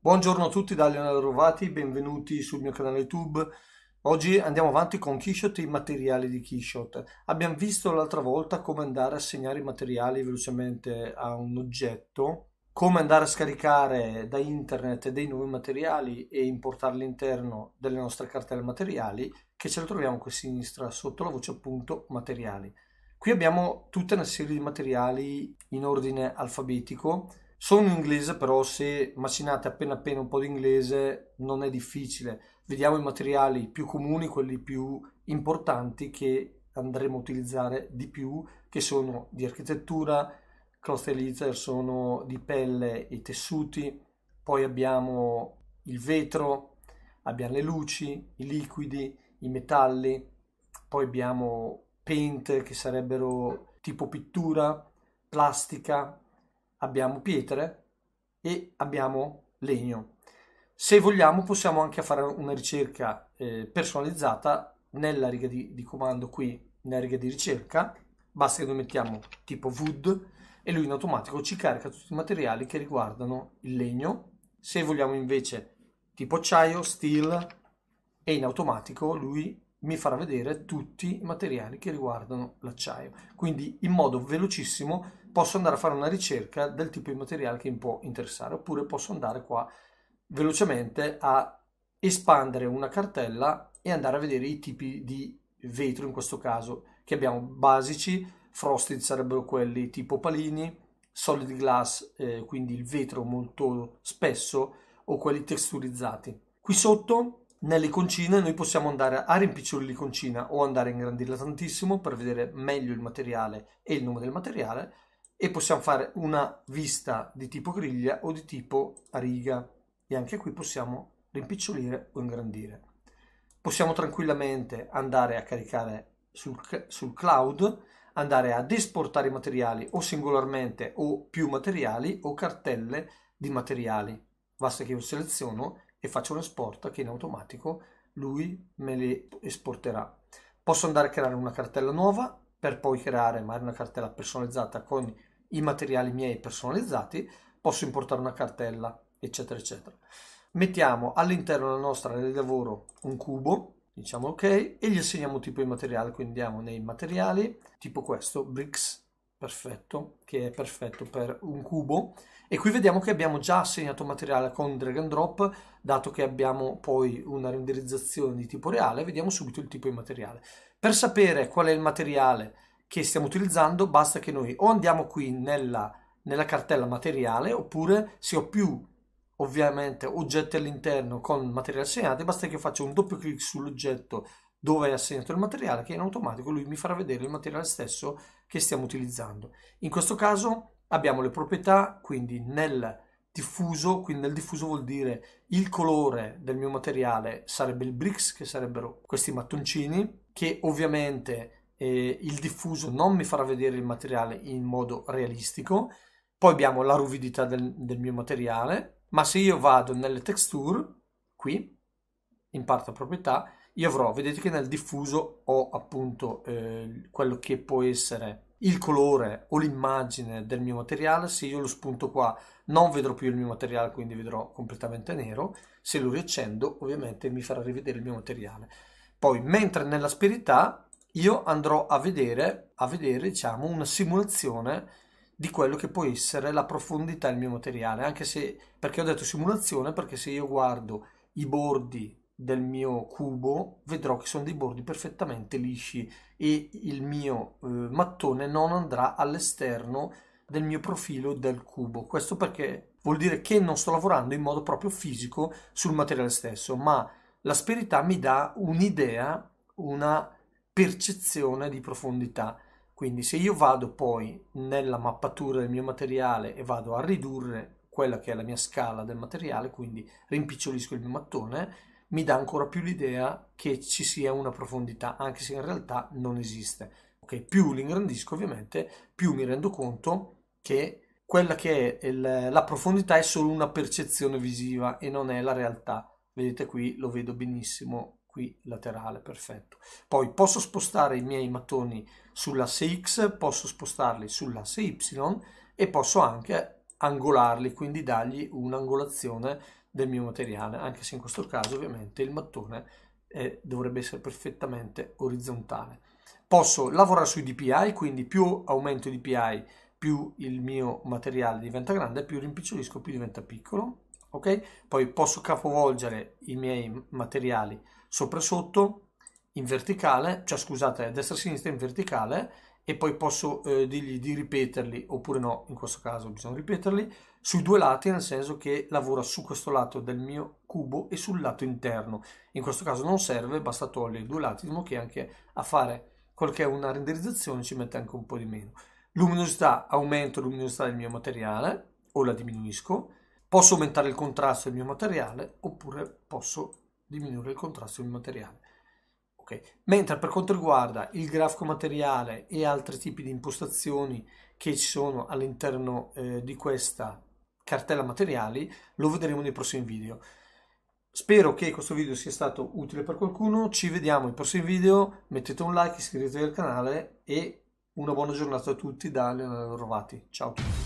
Buongiorno a tutti da Leonardo Rovati, benvenuti sul mio canale YouTube. Oggi andiamo avanti con Keyshot e i materiali di Keyshot. Abbiamo visto l'altra volta come andare a segnare i materiali velocemente a un oggetto come andare a scaricare da internet dei nuovi materiali e importarli all'interno delle nostre cartelle materiali che ce le troviamo qui a sinistra sotto la voce appunto materiali. Qui abbiamo tutta una serie di materiali in ordine alfabetico, sono in inglese però se macinate appena appena un po' di inglese non è difficile. Vediamo i materiali più comuni, quelli più importanti che andremo a utilizzare di più, che sono di architettura, Elizer sono di pelle e tessuti, poi abbiamo il vetro, abbiamo le luci, i liquidi, i metalli, poi abbiamo paint che sarebbero tipo pittura, plastica, abbiamo pietre e abbiamo legno. Se vogliamo possiamo anche fare una ricerca eh, personalizzata nella riga di, di comando qui, nella riga di ricerca, basta che noi mettiamo tipo wood e lui in automatico ci carica tutti i materiali che riguardano il legno. Se vogliamo invece tipo acciaio, steel e in automatico lui mi farà vedere tutti i materiali che riguardano l'acciaio. Quindi in modo velocissimo posso andare a fare una ricerca del tipo di materiale che mi può interessare oppure posso andare qua velocemente a espandere una cartella e andare a vedere i tipi di vetro in questo caso che abbiamo basici frosted sarebbero quelli tipo palini, solid glass, eh, quindi il vetro molto spesso, o quelli texturizzati. Qui sotto, nell'iconcina, noi possiamo andare a rimpicciolire l'iconcina o andare a ingrandirla tantissimo per vedere meglio il materiale e il nome del materiale e possiamo fare una vista di tipo griglia o di tipo riga e anche qui possiamo rimpicciolire o ingrandire. Possiamo tranquillamente andare a caricare sul, sul cloud andare ad esportare i materiali o singolarmente o più materiali o cartelle di materiali. Basta che io seleziono e faccio un export che in automatico lui me li esporterà. Posso andare a creare una cartella nuova per poi creare magari una cartella personalizzata con i materiali miei personalizzati, posso importare una cartella, eccetera, eccetera. Mettiamo all'interno della nostra area di lavoro un cubo diciamo ok e gli assegniamo un tipo di materiale quindi andiamo nei materiali tipo questo bricks perfetto che è perfetto per un cubo e qui vediamo che abbiamo già assegnato materiale con drag and drop dato che abbiamo poi una renderizzazione di tipo reale vediamo subito il tipo di materiale per sapere qual è il materiale che stiamo utilizzando basta che noi o andiamo qui nella, nella cartella materiale oppure se ho più ovviamente oggetti all'interno con materiale assegnato, basta che io faccia un doppio clic sull'oggetto dove è assegnato il materiale che in automatico lui mi farà vedere il materiale stesso che stiamo utilizzando. In questo caso abbiamo le proprietà, quindi nel diffuso, quindi nel diffuso vuol dire il colore del mio materiale sarebbe il bricks, che sarebbero questi mattoncini, che ovviamente eh, il diffuso non mi farà vedere il materiale in modo realistico. Poi abbiamo la ruvidità del, del mio materiale, ma se io vado nelle texture, qui, in parte proprietà, io avrò, vedete che nel diffuso ho appunto eh, quello che può essere il colore o l'immagine del mio materiale, se io lo spunto qua non vedrò più il mio materiale, quindi vedrò completamente nero, se lo riaccendo ovviamente mi farà rivedere il mio materiale. Poi, mentre nell'asperità, io andrò a vedere, a vedere diciamo, una simulazione di quello che può essere la profondità del mio materiale, anche se, perché ho detto simulazione, perché se io guardo i bordi del mio cubo vedrò che sono dei bordi perfettamente lisci e il mio eh, mattone non andrà all'esterno del mio profilo del cubo. Questo perché vuol dire che non sto lavorando in modo proprio fisico sul materiale stesso, ma l'asperità mi dà un'idea, una percezione di profondità quindi se io vado poi nella mappatura del mio materiale e vado a ridurre quella che è la mia scala del materiale, quindi rimpicciolisco il mio mattone, mi dà ancora più l'idea che ci sia una profondità, anche se in realtà non esiste. Okay? Più l'ingrandisco ovviamente, più mi rendo conto che quella che è il, la profondità è solo una percezione visiva e non è la realtà. Vedete qui, lo vedo benissimo qui laterale, perfetto. Poi posso spostare i miei mattoni sull'asse X, posso spostarli sull'asse Y e posso anche angolarli, quindi dargli un'angolazione del mio materiale, anche se in questo caso ovviamente il mattone è, eh, dovrebbe essere perfettamente orizzontale. Posso lavorare sui DPI, quindi più aumento i DPI, più il mio materiale diventa grande, più rimpicciolisco, più diventa piccolo. Ok? Poi posso capovolgere i miei materiali sopra e sotto, in verticale, cioè scusate, destra e sinistra in verticale e poi posso eh, dirgli di ripeterli oppure no, in questo caso bisogna ripeterli, sui due lati nel senso che lavora su questo lato del mio cubo e sul lato interno. In questo caso non serve, basta togliere i due lati, in diciamo che anche a fare qualche una renderizzazione ci mette anche un po' di meno. Luminosità, aumento la luminosità del mio materiale o la diminuisco, posso aumentare il contrasto del mio materiale oppure posso diminuire il contrasto del materiale. Okay. Mentre per quanto riguarda il grafico materiale e altri tipi di impostazioni che ci sono all'interno eh, di questa cartella materiali, lo vedremo nei prossimi video. Spero che questo video sia stato utile per qualcuno, ci vediamo nei prossimi video, mettete un like, iscrivetevi al canale e una buona giornata a tutti da Leonardo Rovati. Ciao a tutti!